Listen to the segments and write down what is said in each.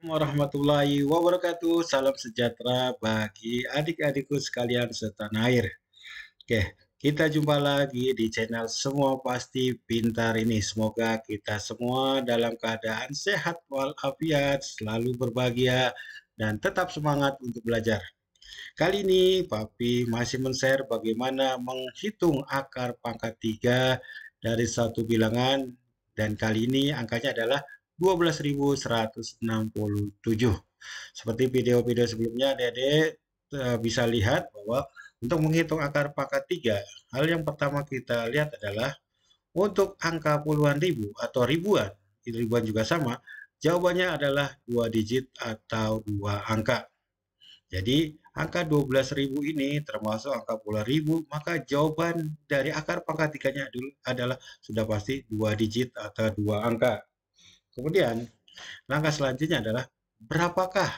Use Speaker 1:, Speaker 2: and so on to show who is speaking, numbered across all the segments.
Speaker 1: Assalamualaikum warahmatullahi wabarakatuh. Salam sejahtera bagi adik-adikku sekalian setan air. Oke, kita jumpa lagi di channel Semua Pasti Pintar ini. Semoga kita semua dalam keadaan sehat walafiat, selalu berbahagia, dan tetap semangat untuk belajar. Kali ini Papi masih men-share bagaimana menghitung akar pangkat 3 dari satu bilangan dan kali ini angkanya adalah 12.167. Seperti video-video sebelumnya adik-adik eh, bisa lihat bahwa untuk menghitung akar pangkat 3, hal yang pertama kita lihat adalah untuk angka puluhan ribu atau ribuan, ribuan juga sama, jawabannya adalah dua digit atau dua angka. Jadi angka 12.000 ini termasuk angka puluhan ribu, maka jawaban dari akar pangkat 3-nya adalah sudah pasti dua digit atau dua angka. Kemudian langkah selanjutnya adalah berapakah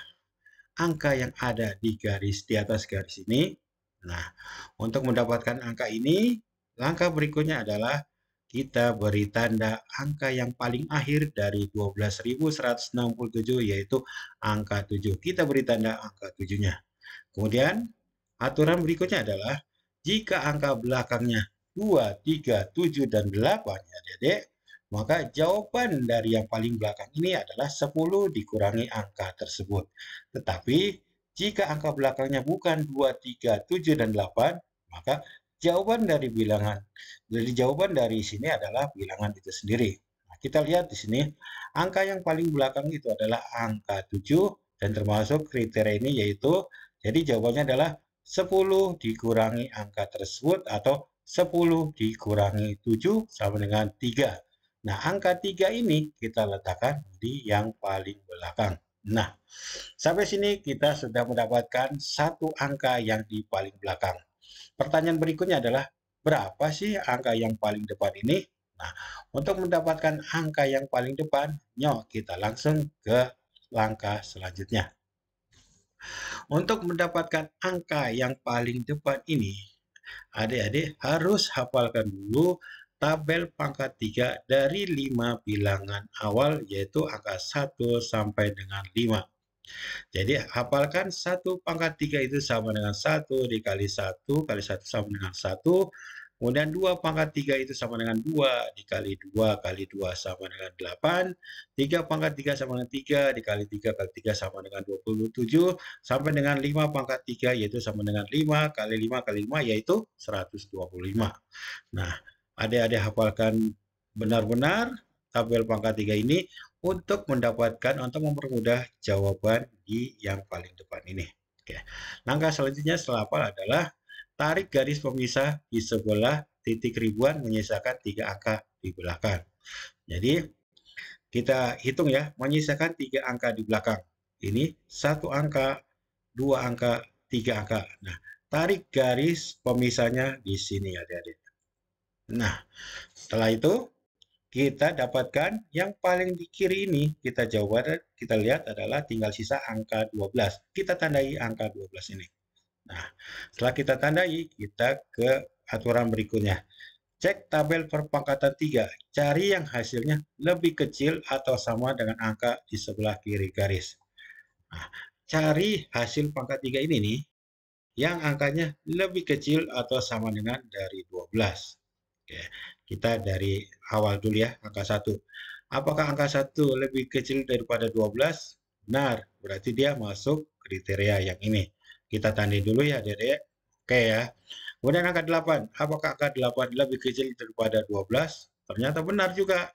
Speaker 1: angka yang ada di garis di atas garis ini? Nah, untuk mendapatkan angka ini, langkah berikutnya adalah kita beri tanda angka yang paling akhir dari 12.167 yaitu angka 7. Kita beri tanda angka 7-nya. Kemudian aturan berikutnya adalah jika angka belakangnya 2, 3, 7, dan 8 ya dedek, maka jawaban dari yang paling belakang ini adalah 10 dikurangi angka tersebut. Tetapi jika angka belakangnya bukan 2, 3, 7, dan 8, maka jawaban dari bilangan, jadi jawaban dari sini adalah bilangan itu sendiri. Nah, kita lihat di sini, angka yang paling belakang itu adalah angka 7, dan termasuk kriteria ini yaitu, jadi jawabannya adalah 10 dikurangi angka tersebut atau 10 dikurangi 7 sama dengan 3. Nah, angka 3 ini kita letakkan di yang paling belakang. Nah, sampai sini kita sudah mendapatkan satu angka yang di paling belakang. Pertanyaan berikutnya adalah, berapa sih angka yang paling depan ini? Nah, untuk mendapatkan angka yang paling depan, nyok kita langsung ke langkah selanjutnya. Untuk mendapatkan angka yang paling depan ini, adik-adik harus hafalkan dulu tabel pangkat 3 dari 5 bilangan awal yaitu angka 1 sampai dengan 5. Jadi hafalkan 1 pangkat 3 itu sama dengan 1 dikali 1 kali 1 sama dengan 1. Kemudian 2 pangkat 3 itu sama dengan 2 dikali 2 kali 2 sama dengan 8. 3 pangkat 3 sama dengan 3 dikali 3 kali 3 sama dengan 27. Sampai dengan 5 pangkat 3 yaitu sama dengan 5 kali 5 kali 5 yaitu 125. Nah adik-adik hafalkan benar-benar tabel pangkat 3 ini untuk mendapatkan untuk mempermudah jawaban di yang paling depan ini. Oke. Langkah selanjutnya setelah hafal adalah tarik garis pemisah di sebelah titik ribuan menyisakan tiga angka di belakang. Jadi kita hitung ya, menyisakan tiga angka di belakang. Ini satu angka, dua angka, tiga angka. Nah, tarik garis pemisahnya di sini adik-adik. Nah, setelah itu kita dapatkan yang paling di kiri ini kita jawab kita lihat adalah tinggal sisa angka 12. Kita tandai angka 12 ini. Nah, setelah kita tandai, kita ke aturan berikutnya. Cek tabel perpangkatan 3. Cari yang hasilnya lebih kecil atau sama dengan angka di sebelah kiri garis. Nah, cari hasil pangkat 3 ini nih, yang angkanya lebih kecil atau sama dengan dari 12. Ya, kita dari awal dulu ya, angka 1. Apakah angka 1 lebih kecil daripada 12? Benar, berarti dia masuk kriteria yang ini. Kita tandai dulu ya, Dede. Oke ya. Kemudian angka 8. Apakah angka 8 lebih kecil daripada 12? Ternyata benar juga.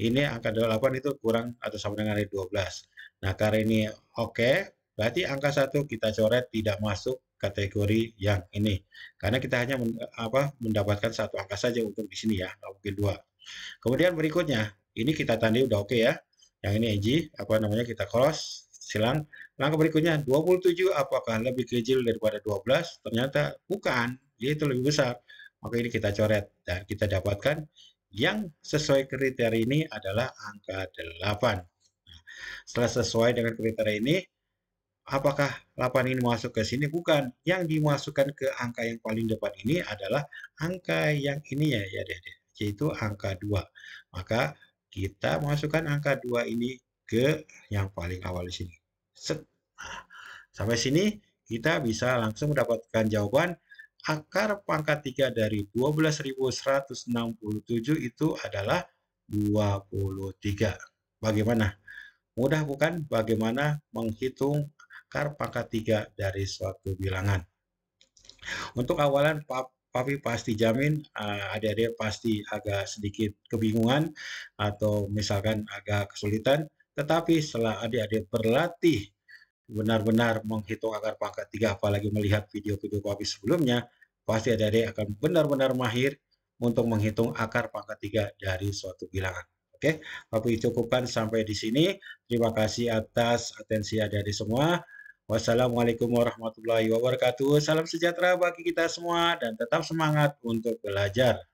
Speaker 1: Ini angka 8 itu kurang atau sama dengan 12. Nah, karena ini oke, okay, berarti angka 1 kita coret tidak masuk kategori yang ini karena kita hanya men, apa mendapatkan satu angka saja untuk di sini ya nggak mungkin dua kemudian berikutnya ini kita tandai udah oke okay ya yang ini NG apa namanya kita cross silang langkah berikutnya 27 apakah lebih kecil daripada 12 ternyata bukan dia itu lebih besar maka ini kita coret dan kita dapatkan yang sesuai kriteria ini adalah angka 8 nah, setelah sesuai dengan kriteria ini apakah 8 ini masuk ke sini? Bukan. Yang dimasukkan ke angka yang paling depan ini adalah angka yang ini ya, ya deh, yaitu angka 2. Maka kita masukkan angka 2 ini ke yang paling awal di sini. Set. Nah, sampai sini kita bisa langsung mendapatkan jawaban akar pangkat 3 dari 12.167 itu adalah 23. Bagaimana? Mudah bukan bagaimana menghitung akar pangkat 3 dari suatu bilangan. Untuk awalan Papi pasti jamin eh, adik adik uh, pasti agak sedikit kebingungan atau misalkan agak kesulitan. Tetapi setelah adik-adik berlatih benar-benar menghitung akar pangkat 3 apalagi melihat video-video Papi sebelumnya, pasti adik-adik akan benar-benar mahir untuk menghitung akar pangkat 3 dari suatu bilangan. Oke, tapi cukupkan sampai di sini. Terima kasih atas atensi ada adik semua. Wassalamualaikum warahmatullahi wabarakatuh. Salam sejahtera bagi kita semua dan tetap semangat untuk belajar.